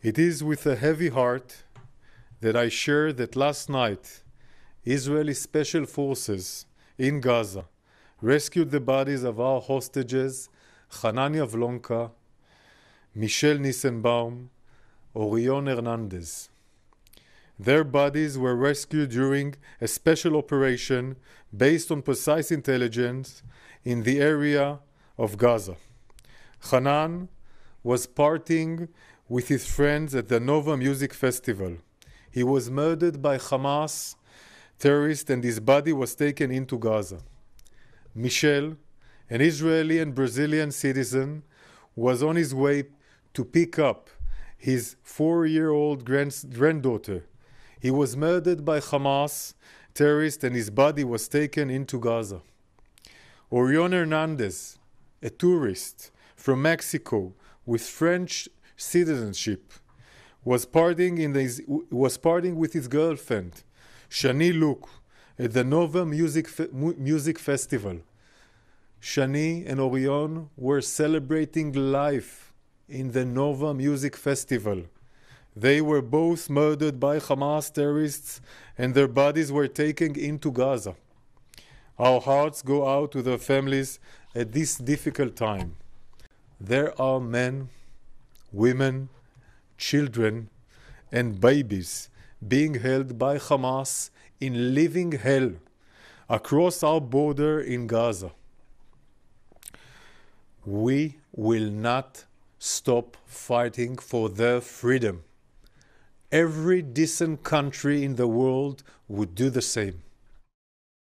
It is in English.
It is with a heavy heart that I share that last night Israeli special forces in Gaza rescued the bodies of our hostages Hanania Vlonka, Michelle Nissenbaum, Orion Hernandez. Their bodies were rescued during a special operation based on precise intelligence in the area of Gaza. Hanan was partying with his friends at the Nova Music Festival. He was murdered by Hamas terrorists and his body was taken into Gaza. Michel, an Israeli and Brazilian citizen, was on his way to pick up his four year old granddaughter. He was murdered by Hamas terrorists and his body was taken into Gaza. Orion Hernandez, a tourist from Mexico with French citizenship, was partying, in was partying with his girlfriend, Shani Luke, at the Nova Music, Fe- Music Festival. Shani and Orion were celebrating life in the Nova Music Festival. They were both murdered by Hamas terrorists and their bodies were taken into Gaza. Our hearts go out to their families at this difficult time. There are men women, children, and babies being held by Hamas in living hell across our border in Gaza. We will not stop fighting for their freedom. Every decent country in the world would do the same.